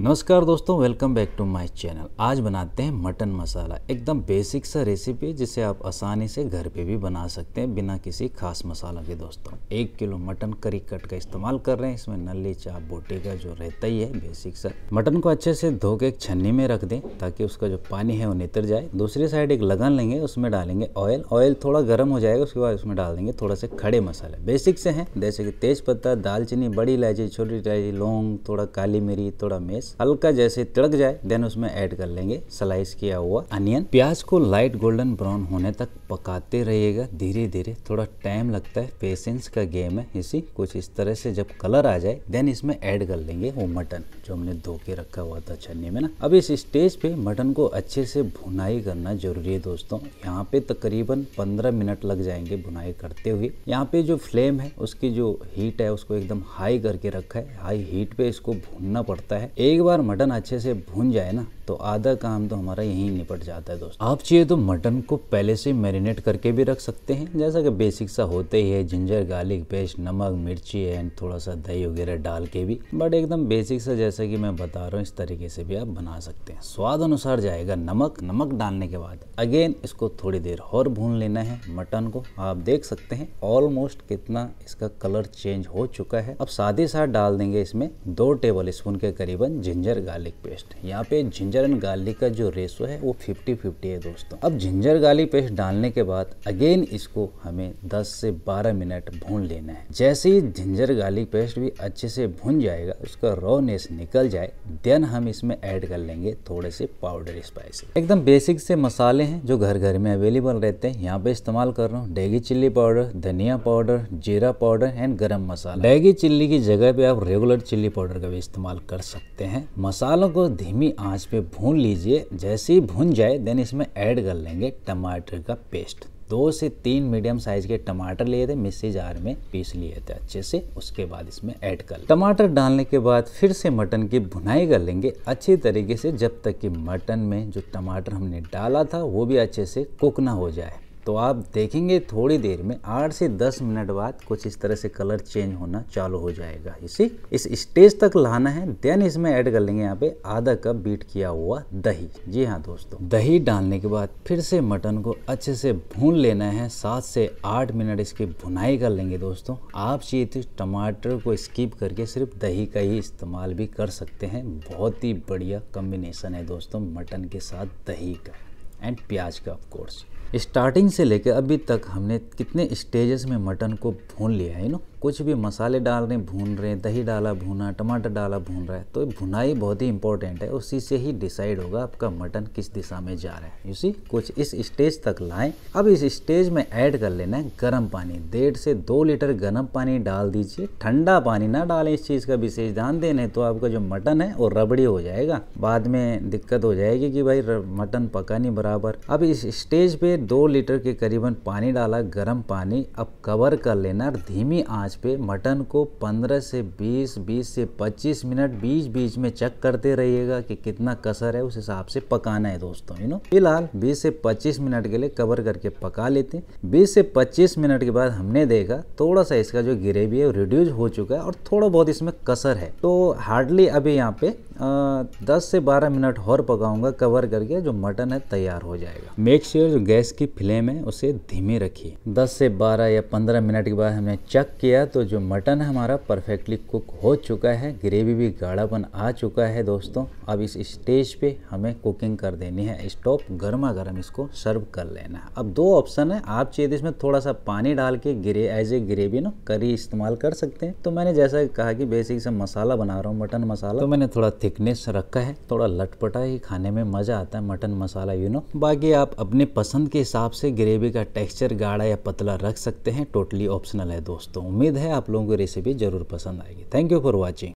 नमस्कार दोस्तों welcome back to my channel आज बनाते हैं मटन मसाला एकदम बेसिक सा रेसिपी जिसे आप आसानी से घर पे भी बना सकते हैं बिना किसी खास मसाला के दोस्तों एक किलो मटन करी कट का इस्तेमाल कर रहे हैं इसमें नली चाप बोटी का जो रहता ही है बेसिक सा मटन को अच्छे से धो के एक छन्नी में रख दें ताकि उसका जो पानी है वो नितर जाए दूसरी साइड एक लगन लेंगे उसमें डालेंगे ऑयल ऑयल थोड़ा गर्म हो जाएगा उसके बाद उसमें डाल देंगे थोड़ा से खड़े मसाले बेसिक से हैं जैसे कि तेज पत्ता दालचीनी बड़ी इलायची छोटी इलायची लौंग थोड़ा काली मिरी थोड़ा मेस हल्का जैसे तड़क जाए देन उसमें ऐड कर लेंगे स्लाइस किया हुआ अनियन प्याज को लाइट गोल्डन ब्राउन होने तक पकाते रहिएगा धीरे धीरे थोड़ा टाइम लगता है पेशेंस का गेम है इसी कुछ इस तरह से जब कलर आ जाए देन इसमें ऐड कर लेंगे वो मटन जो हमने धो के रखा हुआ था छन्नी में ना अब इस स्टेज पे मटन को अच्छे से भुनाई करना जरूरी है दोस्तों यहाँ पे तकरीबन पंद्रह मिनट लग जाएंगे भुनाई करते हुए यहाँ पे जो फ्लेम है उसकी जो हीट है उसको एकदम हाई करके रखा है हाई हीट पे इसको भूनना पड़ता है एक एक बार मटन अच्छे से भून जाए ना तो आधा काम तो हमारा यहीं निपट जाता है दोस्तों आप चाहिए तो मटन को पहले से मैरिनेट करके भी रख सकते हैं जैसा कि बेसिक सा होते ही है जिंजर गार्लिक पेस्ट नमक मिर्ची एंड थोड़ा सा दही वगैरह डाल के भी बट एकदम बेसिक सा जैसा कि मैं बता रहा हूँ इस तरीके से भी आप बना सकते हैं स्वाद अनुसार जाएगा नमक नमक डालने के बाद अगेन इसको थोड़ी देर और भून लेना है मटन को आप देख सकते हैं ऑलमोस्ट कितना इसका कलर चेंज हो चुका है अब साथ ही साथ डाल देंगे इसमें दो टेबल स्पून के करीबन जिंजर गार्लिक पेस्ट यहाँ पे जिंजर एंड गार्लिक का जो रेशो है वो 50 50 है दोस्तों अब जिंजर गार्लिक पेस्ट डालने के बाद अगेन इसको हमें 10 से 12 मिनट भून लेना है जैसे ही जिंजर गार्लिक पेस्ट भी अच्छे से भून जाएगा उसका रॉनेस निकल जाए देन हम इसमें ऐड कर लेंगे थोड़े से पाउडर स्पाइसी एकदम बेसिक से मसाले हैं जो घर घर में अवेलेबल रहते हैं यहाँ पे इस्तेमाल कर रहा हूँ डेगी चिल्ली पाउडर धनिया पाउडर जीरा पाउडर एंड गर्म मसाला डेगी चिल्ली की जगह पे आप रेगुलर चिल्ली पाउडर का भी इस्तेमाल कर सकते हैं हैं मसालों को धीमी आंच पे भून लीजिए जैसे ही भून जाए देन इसमें ऐड कर लेंगे टमाटर का पेस्ट दो से तीन मीडियम साइज के टमाटर लिए थे मिक्सी जार में पीस लिए थे अच्छे से उसके बाद इसमें ऐड कर टमाटर डालने के बाद फिर से मटन की भुनाई कर लेंगे अच्छी तरीके से जब तक कि मटन में जो टमाटर हमने डाला था वो भी अच्छे से कुक ना हो जाए तो आप देखेंगे थोड़ी देर में आठ से दस मिनट बाद कुछ इस तरह से कलर चेंज होना चालू हो जाएगा इसी इस स्टेज तक लाना है देन इसमें ऐड कर लेंगे यहाँ पे आधा कप बीट किया हुआ दही जी हाँ दोस्तों दही डालने के बाद फिर से मटन को अच्छे से भून लेना है सात से आठ मिनट इसकी भुनाई कर लेंगे दोस्तों आप चाहिए टमाटर को स्कीप करके सिर्फ दही का ही इस्तेमाल भी कर सकते हैं बहुत ही बढ़िया कॉम्बिनेशन है दोस्तों मटन के साथ दही का एंड प्याज का ऑफकोर्स स्टार्टिंग से लेकर अभी तक हमने कितने स्टेजेस में मटन को भून लिया है यू नो कुछ भी मसाले डाल रहे हैं भून रहे हैं दही डाला भूना टमाटर डाला भून रहा है तो भुनाई बहुत ही इंपॉर्टेंट है उसी से ही डिसाइड होगा आपका मटन किस दिशा में जा रहा है उसी कुछ इस स्टेज तक लाएं अब इस स्टेज में ऐड कर लेना है गर्म पानी डेढ़ से दो लीटर गर्म पानी डाल दीजिए ठंडा पानी ना डालें इस चीज़ का विशेष ध्यान देने तो आपका जो मटन है वो रबड़ी हो जाएगा बाद में दिक्कत हो जाएगी कि भाई मटन पका नहीं बराबर अब इस स्टेज पे दो लीटर के करीबन पानी डाला गर्म पानी अब कवर कर लेना धीमी आँच आंच पे मटन को 15 से 20 20 से 25 मिनट बीच बीच में चेक करते रहिएगा कि कितना कसर है उस हिसाब से पकाना है दोस्तों यू नो फिलहाल 20 से 25 मिनट के लिए कवर करके पका लेते हैं 20 से 25 मिनट के बाद हमने देखा थोड़ा सा इसका जो ग्रेवी है वो रिड्यूज हो चुका है और थोड़ा बहुत इसमें कसर है तो हार्डली अभी यहाँ पे दस से बारह मिनट और पकाऊंगा कवर करके जो मटन है तैयार हो जाएगा मेक श्योर sure जो गैस की फ्लेम है उसे धीमे रखिए दस से बारह या पंद्रह मिनट के बाद हमने चेक किया गया तो जो मटन हमारा परफेक्टली कुक हो चुका है ग्रेवी भी गाढ़ापन आ चुका है दोस्तों अब इस स्टेज पे हमें कुकिंग कर देनी है स्टॉप गर्मा गर्म इसको सर्व कर लेना है अब दो ऑप्शन है आप चाहिए तो इसमें थोड़ा सा पानी डाल के ग्रे एज ए ग्रेवी ना करी इस्तेमाल कर सकते हैं तो मैंने जैसा कहा कि बेसिक से मसाला बना रहा हूँ मटन मसाला तो मैंने थोड़ा थिकनेस रखा है थोड़ा लटपटा ही खाने में मज़ा आता है मटन मसाला यू नो बाकी आप अपने पसंद के हिसाब से ग्रेवी का टेक्स्चर गाढ़ा या पतला रख सकते हैं टोटली ऑप्शनल है दोस्तों उम्मीद उम्मीद है आप लोगों को रेसिपी ज़रूर पसंद आएगी थैंक यू फॉर वॉचिंग